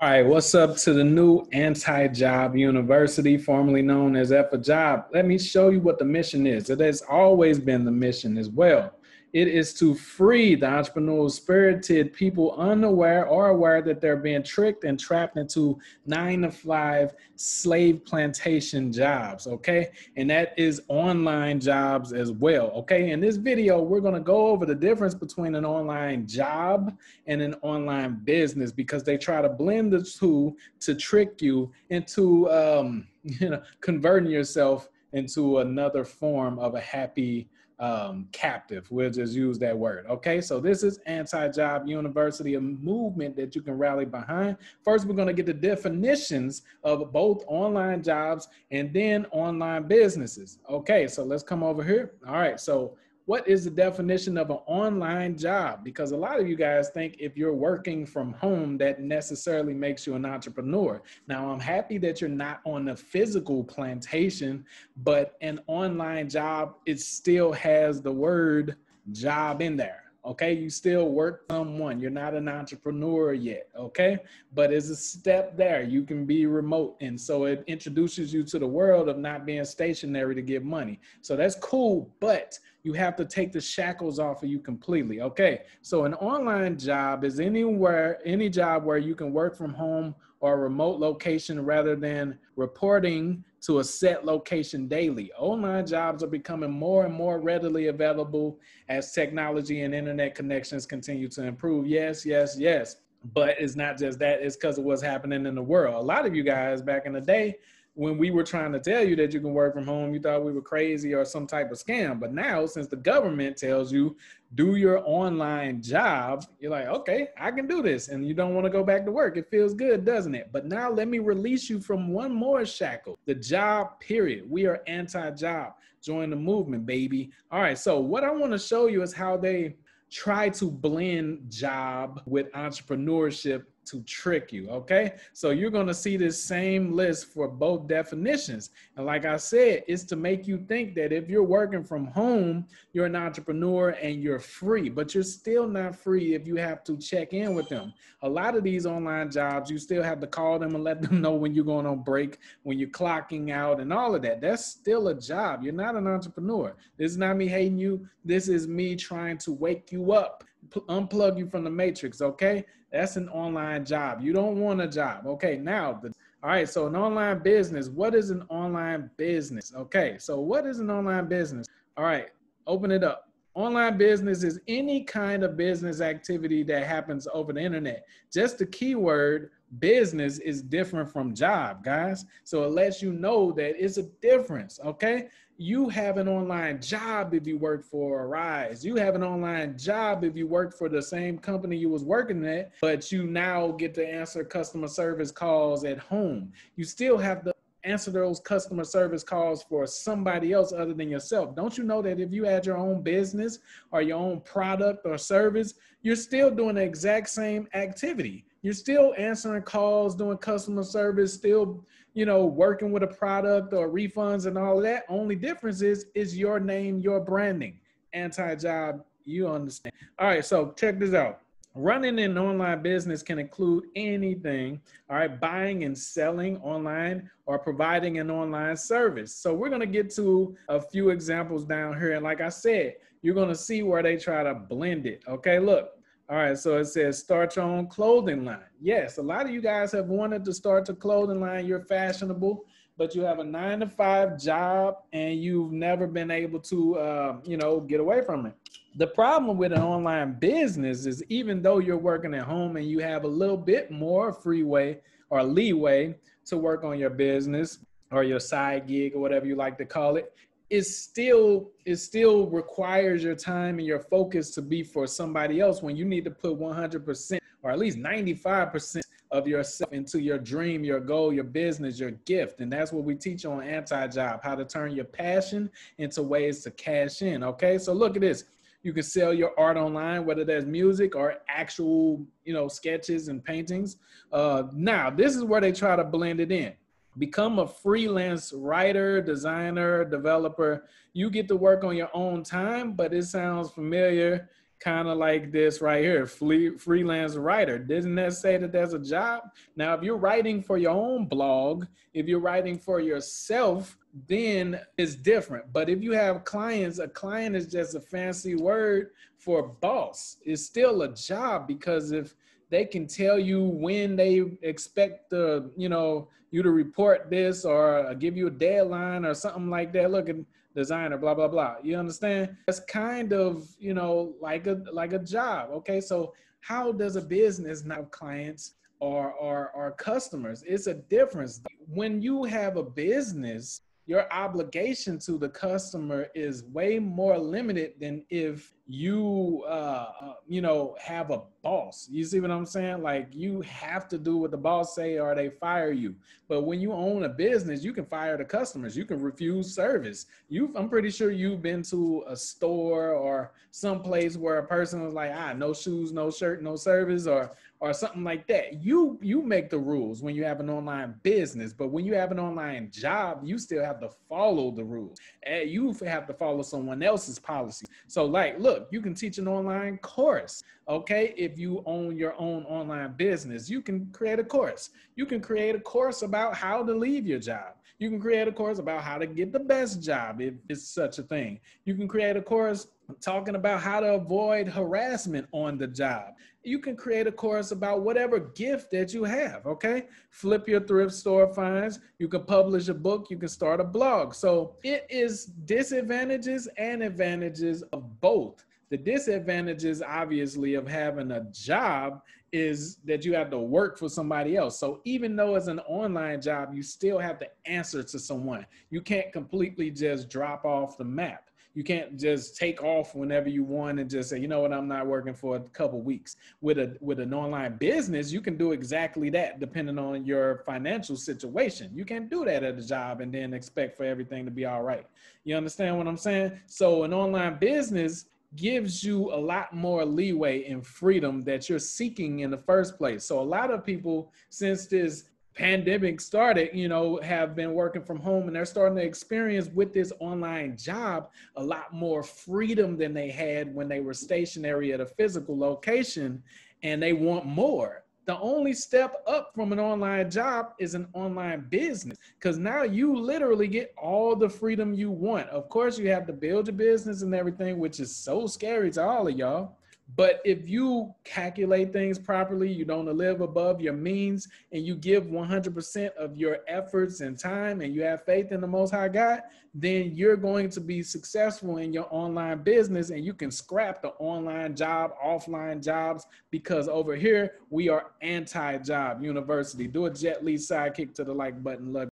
All right, what's up to the new Anti Job University, formerly known as F for Job? Let me show you what the mission is. It has always been the mission as well. It is to free the entrepreneurial spirited people unaware or aware that they're being tricked and trapped into nine to five slave plantation jobs, okay? And that is online jobs as well, okay? In this video, we're gonna go over the difference between an online job and an online business because they try to blend the two to trick you into um, you know, converting yourself into another form of a happy um, captive. We'll just use that word. Okay, so this is Anti Job University, a movement that you can rally behind. First, we're going to get the definitions of both online jobs and then online businesses. Okay, so let's come over here. All right, so what is the definition of an online job? Because a lot of you guys think if you're working from home, that necessarily makes you an entrepreneur. Now, I'm happy that you're not on a physical plantation, but an online job, it still has the word job in there okay? You still work someone. You're not an entrepreneur yet, okay? But it's a step there. You can be remote. And so it introduces you to the world of not being stationary to get money. So that's cool, but you have to take the shackles off of you completely, okay? So an online job is anywhere, any job where you can work from home or a remote location rather than reporting to a set location daily. Online jobs are becoming more and more readily available as technology and internet connections continue to improve. Yes, yes, yes. But it's not just that, it's because of what's happening in the world. A lot of you guys back in the day, when we were trying to tell you that you can work from home, you thought we were crazy or some type of scam. But now, since the government tells you do your online job, you're like, okay, I can do this. And you don't want to go back to work. It feels good, doesn't it? But now let me release you from one more shackle the job period. We are anti job. Join the movement, baby. All right. So, what I want to show you is how they try to blend job with entrepreneurship to trick you, okay? So you're gonna see this same list for both definitions. And like I said, it's to make you think that if you're working from home, you're an entrepreneur and you're free, but you're still not free if you have to check in with them. A lot of these online jobs, you still have to call them and let them know when you're going on break, when you're clocking out, and all of that. That's still a job. You're not an entrepreneur. This is not me hating you. This is me trying to wake you up unplug you from the matrix, okay? That's an online job. You don't want a job. Okay, now the all right, so an online business. What is an online business? Okay, so what is an online business? All right, open it up. Online business is any kind of business activity that happens over the internet. Just the keyword business is different from job, guys. So it lets you know that it's a difference, okay? You have an online job if you work for Arise. You have an online job if you work for the same company you was working at, but you now get to answer customer service calls at home. You still have the answer those customer service calls for somebody else other than yourself. Don't you know that if you add your own business or your own product or service, you're still doing the exact same activity. You're still answering calls, doing customer service, still, you know, working with a product or refunds and all that. Only difference is is your name, your branding. Anti-job, you understand. All right, so check this out. Running an online business can include anything, all right, buying and selling online or providing an online service. So we're going to get to a few examples down here. And like I said, you're going to see where they try to blend it. Okay, look. All right, so it says start your own clothing line. Yes, a lot of you guys have wanted to start a clothing line. You're fashionable, but you have a nine to five job and you've never been able to, uh, you know, get away from it the problem with an online business is even though you're working at home and you have a little bit more freeway or leeway to work on your business or your side gig or whatever you like to call it it still it still requires your time and your focus to be for somebody else when you need to put 100% or at least 95% of yourself into your dream, your goal, your business, your gift. And that's what we teach on anti job, how to turn your passion into ways to cash in. Okay, so look at this. You can sell your art online, whether that's music or actual, you know, sketches and paintings. Uh, now, this is where they try to blend it in. Become a freelance writer, designer, developer. You get to work on your own time, but it sounds familiar kind of like this right here free, freelance writer does not that say that there's a job now if you're writing for your own blog if you're writing for yourself then it's different but if you have clients a client is just a fancy word for boss it's still a job because if they can tell you when they expect the you know you to report this or uh, give you a deadline or something like that. Look, designer, blah blah blah. You understand? That's kind of you know like a like a job. Okay, so how does a business not have clients or or or customers? It's a difference when you have a business your obligation to the customer is way more limited than if you uh, uh, you know have a boss you see what i'm saying like you have to do what the boss say or they fire you but when you own a business you can fire the customers you can refuse service you i'm pretty sure you've been to a store or some place where a person was like ah no shoes no shirt no service or or something like that. You you make the rules when you have an online business, but when you have an online job, you still have to follow the rules. And you have to follow someone else's policies. So like, look, you can teach an online course, okay? If you own your own online business, you can create a course. You can create a course about how to leave your job. You can create a course about how to get the best job if it's such a thing. You can create a course talking about how to avoid harassment on the job. You can create a course about whatever gift that you have, okay? Flip your thrift store finds, you can publish a book, you can start a blog. So it is disadvantages and advantages of both. The disadvantages, obviously, of having a job is that you have to work for somebody else. So even though it's an online job, you still have to answer to someone. You can't completely just drop off the map. You can't just take off whenever you want and just say, you know what, I'm not working for a couple weeks. With a with an online business, you can do exactly that depending on your financial situation. You can't do that at a job and then expect for everything to be all right. You understand what I'm saying? So an online business gives you a lot more leeway and freedom that you're seeking in the first place. So a lot of people since this pandemic started, you know, have been working from home and they're starting to experience with this online job a lot more freedom than they had when they were stationary at a physical location and they want more. The only step up from an online job is an online business because now you literally get all the freedom you want. Of course, you have to build your business and everything, which is so scary to all of y'all. But if you calculate things properly, you don't live above your means, and you give 100% of your efforts and time, and you have faith in the Most High God, then you're going to be successful in your online business and you can scrap the online job, offline jobs, because over here we are anti job university. Do a Jet Lee sidekick to the like button. Love